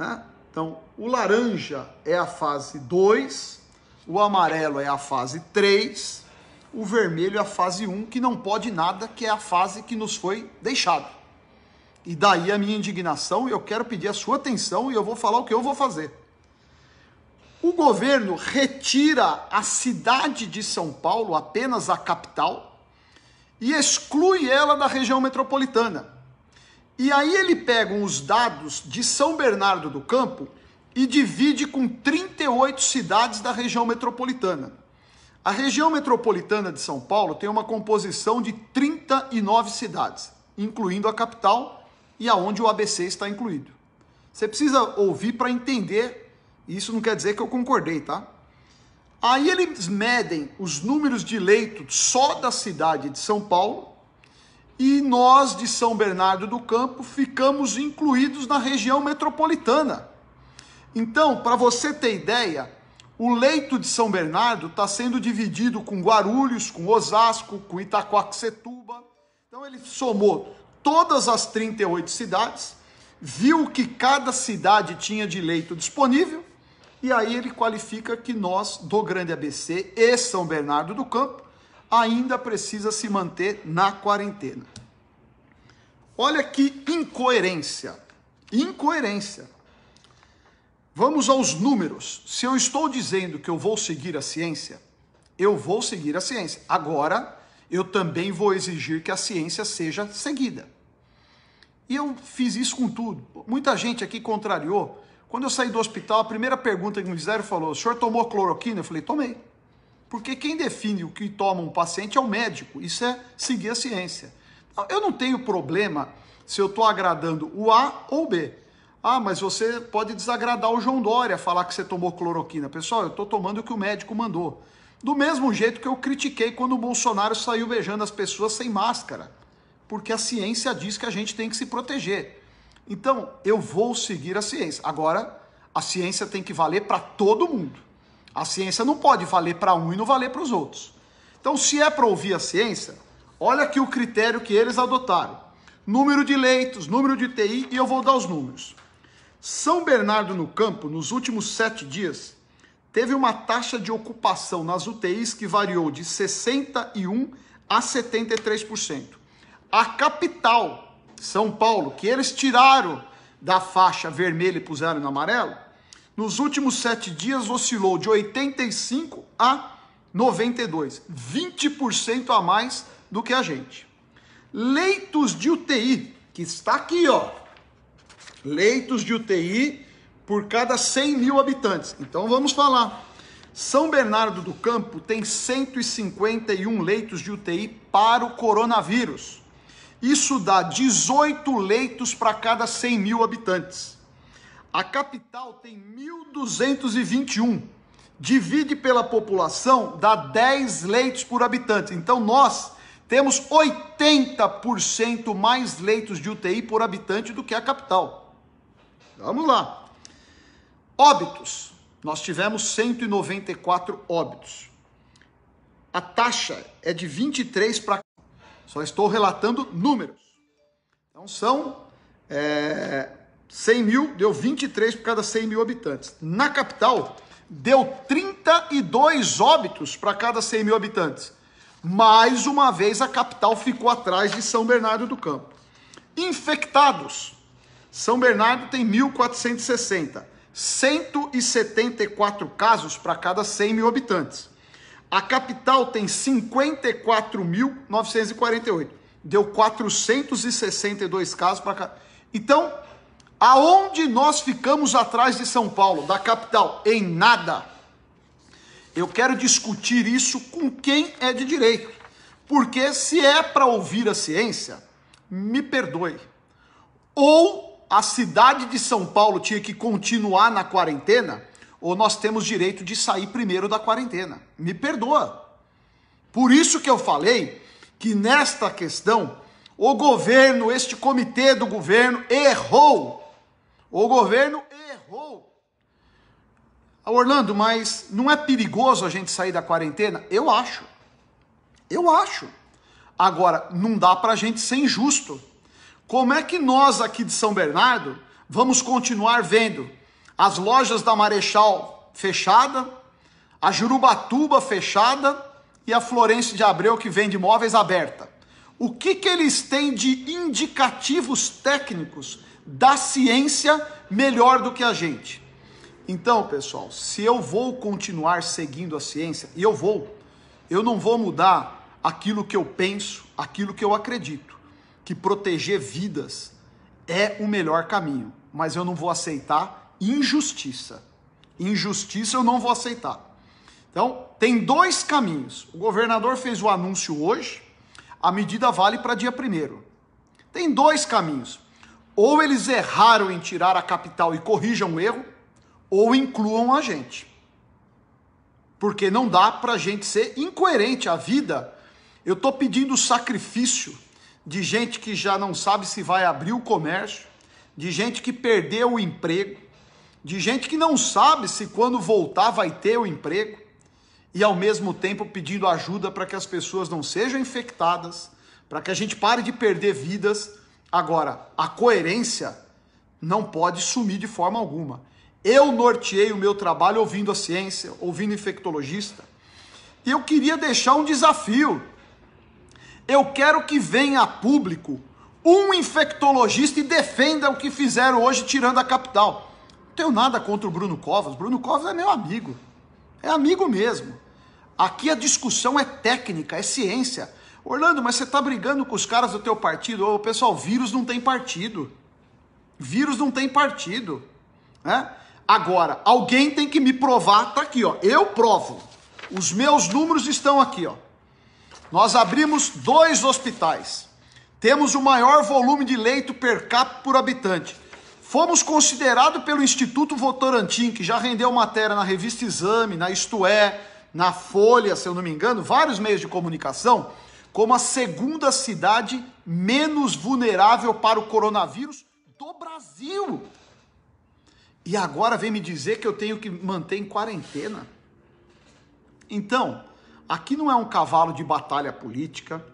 Né? Então, o laranja é a fase 2, o amarelo é a fase 3, o vermelho é a fase 1, um, que não pode nada, que é a fase que nos foi deixada. E daí a minha indignação, eu quero pedir a sua atenção e eu vou falar o que eu vou fazer. O governo retira a cidade de São Paulo, apenas a capital, e exclui ela da região metropolitana. E aí ele pega os dados de São Bernardo do Campo e divide com 38 cidades da região metropolitana. A região metropolitana de São Paulo tem uma composição de 39 cidades, incluindo a capital e aonde o ABC está incluído. Você precisa ouvir para entender, isso não quer dizer que eu concordei, tá? Aí eles medem os números de leitos só da cidade de São Paulo e nós de São Bernardo do Campo ficamos incluídos na região metropolitana. Então, para você ter ideia, o leito de São Bernardo está sendo dividido com Guarulhos, com Osasco, com Itacoaxetuba. Então, ele somou todas as 38 cidades, viu o que cada cidade tinha de leito disponível, e aí ele qualifica que nós, do Grande ABC e São Bernardo do Campo, ainda precisa se manter na quarentena. Olha que incoerência. Incoerência. Vamos aos números. Se eu estou dizendo que eu vou seguir a ciência, eu vou seguir a ciência. Agora, eu também vou exigir que a ciência seja seguida. E eu fiz isso com tudo. Muita gente aqui contrariou. Quando eu saí do hospital, a primeira pergunta que me fizeram falou: o senhor tomou cloroquina? Eu falei: tomei porque quem define o que toma um paciente é o médico. Isso é seguir a ciência. Então, eu não tenho problema se eu estou agradando o A ou o B. Ah, mas você pode desagradar o João Dória, falar que você tomou cloroquina. Pessoal, eu estou tomando o que o médico mandou. Do mesmo jeito que eu critiquei quando o Bolsonaro saiu beijando as pessoas sem máscara. Porque a ciência diz que a gente tem que se proteger. Então, eu vou seguir a ciência. Agora, a ciência tem que valer para todo mundo. A ciência não pode valer para um e não valer para os outros. Então, se é para ouvir a ciência, olha aqui o critério que eles adotaram: número de leitos, número de TI, e eu vou dar os números. São Bernardo no Campo, nos últimos sete dias, teve uma taxa de ocupação nas UTIs que variou de 61% a 73%. A capital, São Paulo, que eles tiraram da faixa vermelha e puseram no amarelo, nos últimos sete dias oscilou de 85 a 92, 20% a mais do que a gente. Leitos de UTI, que está aqui, ó. Leitos de UTI por cada 100 mil habitantes. Então vamos falar. São Bernardo do Campo tem 151 leitos de UTI para o coronavírus. Isso dá 18 leitos para cada 100 mil habitantes. A capital tem 1.221. Divide pela população, dá 10 leitos por habitante. Então nós temos 80% mais leitos de UTI por habitante do que a capital. Vamos lá. Óbitos. Nós tivemos 194 óbitos. A taxa é de 23 para. Só estou relatando números. Então são é 100 mil deu 23 por cada 100 mil habitantes. Na capital, deu 32 óbitos para cada 100 mil habitantes. Mais uma vez, a capital ficou atrás de São Bernardo do Campo. Infectados. São Bernardo tem 1.460. 174 casos para cada 100 mil habitantes. A capital tem 54.948. Deu 462 casos para cada. Então, Aonde nós ficamos atrás de São Paulo, da capital? Em nada. Eu quero discutir isso com quem é de direito. Porque se é para ouvir a ciência, me perdoe. Ou a cidade de São Paulo tinha que continuar na quarentena, ou nós temos direito de sair primeiro da quarentena. Me perdoa. Por isso que eu falei que nesta questão o governo, este comitê do governo errou o governo errou. Ah, Orlando, mas não é perigoso a gente sair da quarentena? Eu acho. Eu acho. Agora, não dá para a gente ser injusto. Como é que nós aqui de São Bernardo vamos continuar vendo as lojas da Marechal fechada, a Jurubatuba fechada e a Florença de Abreu que vende imóveis aberta? O que, que eles têm de indicativos técnicos da ciência melhor do que a gente. Então, pessoal, se eu vou continuar seguindo a ciência, e eu vou, eu não vou mudar aquilo que eu penso, aquilo que eu acredito, que proteger vidas é o melhor caminho, mas eu não vou aceitar injustiça. Injustiça eu não vou aceitar. Então, tem dois caminhos. O governador fez o anúncio hoje, a medida vale para dia primeiro. Tem dois caminhos ou eles erraram em tirar a capital e corrijam o erro, ou incluam a gente. Porque não dá para a gente ser incoerente. A vida, eu estou pedindo sacrifício de gente que já não sabe se vai abrir o comércio, de gente que perdeu o emprego, de gente que não sabe se quando voltar vai ter o emprego, e ao mesmo tempo pedindo ajuda para que as pessoas não sejam infectadas, para que a gente pare de perder vidas Agora, a coerência não pode sumir de forma alguma. Eu norteei o meu trabalho ouvindo a ciência, ouvindo infectologista. E eu queria deixar um desafio. Eu quero que venha a público um infectologista e defenda o que fizeram hoje tirando a capital. Não tenho nada contra o Bruno Covas. Bruno Covas é meu amigo. É amigo mesmo. Aqui a discussão é técnica, é ciência. Orlando, mas você está brigando com os caras do teu partido? Ô, pessoal, vírus não tem partido. Vírus não tem partido. Né? Agora, alguém tem que me provar, tá aqui, ó. Eu provo. Os meus números estão aqui, ó. Nós abrimos dois hospitais. Temos o maior volume de leito per capita por habitante. Fomos considerados pelo Instituto Votorantim, que já rendeu matéria na revista Exame, na Isto É, na Folha, se eu não me engano, vários meios de comunicação como a segunda cidade menos vulnerável para o coronavírus do Brasil. E agora vem me dizer que eu tenho que manter em quarentena. Então, aqui não é um cavalo de batalha política.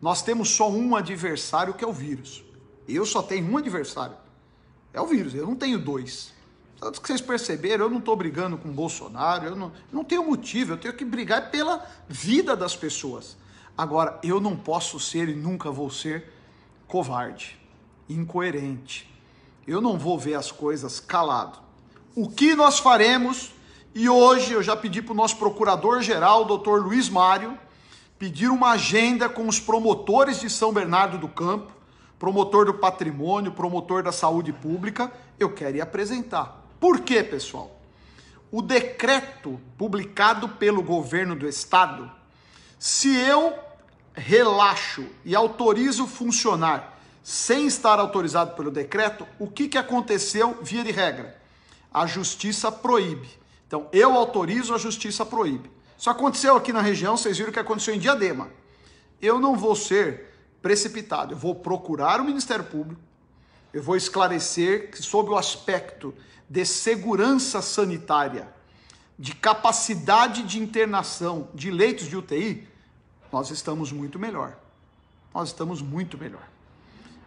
Nós temos só um adversário que é o vírus. Eu só tenho um adversário. É o vírus, eu não tenho dois. Tanto que vocês perceberam, eu não estou brigando com o Bolsonaro, eu não, eu não tenho motivo, eu tenho que brigar pela vida das pessoas. Agora, eu não posso ser e nunca vou ser covarde, incoerente. Eu não vou ver as coisas calado. O que nós faremos? E hoje eu já pedi para o nosso procurador-geral, doutor Luiz Mário, pedir uma agenda com os promotores de São Bernardo do Campo, promotor do patrimônio, promotor da saúde pública. Eu quero ir apresentar. Por quê, pessoal? O decreto publicado pelo governo do estado, se eu relaxo e autorizo funcionar sem estar autorizado pelo decreto, o que, que aconteceu via de regra? A justiça proíbe. Então, eu autorizo, a justiça proíbe. Isso aconteceu aqui na região, vocês viram que aconteceu em Diadema. Eu não vou ser precipitado, eu vou procurar o Ministério Público, eu vou esclarecer sobre o aspecto de segurança sanitária, de capacidade de internação de leitos de UTI, nós estamos muito melhor. Nós estamos muito melhor.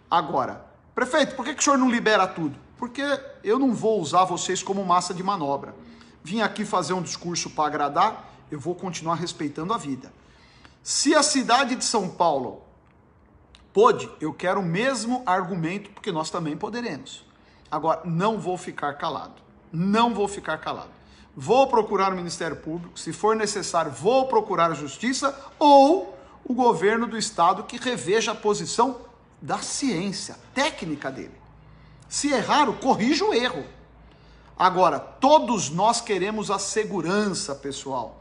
Agora, prefeito, por que, que o senhor não libera tudo? Porque eu não vou usar vocês como massa de manobra. Vim aqui fazer um discurso para agradar, eu vou continuar respeitando a vida. Se a cidade de São Paulo pôde, eu quero o mesmo argumento, porque nós também poderemos. Agora, não vou ficar calado. Não vou ficar calado vou procurar o Ministério Público, se for necessário, vou procurar a Justiça ou o governo do Estado que reveja a posição da ciência técnica dele. Se errar, corrija o erro. Agora, todos nós queremos a segurança, pessoal.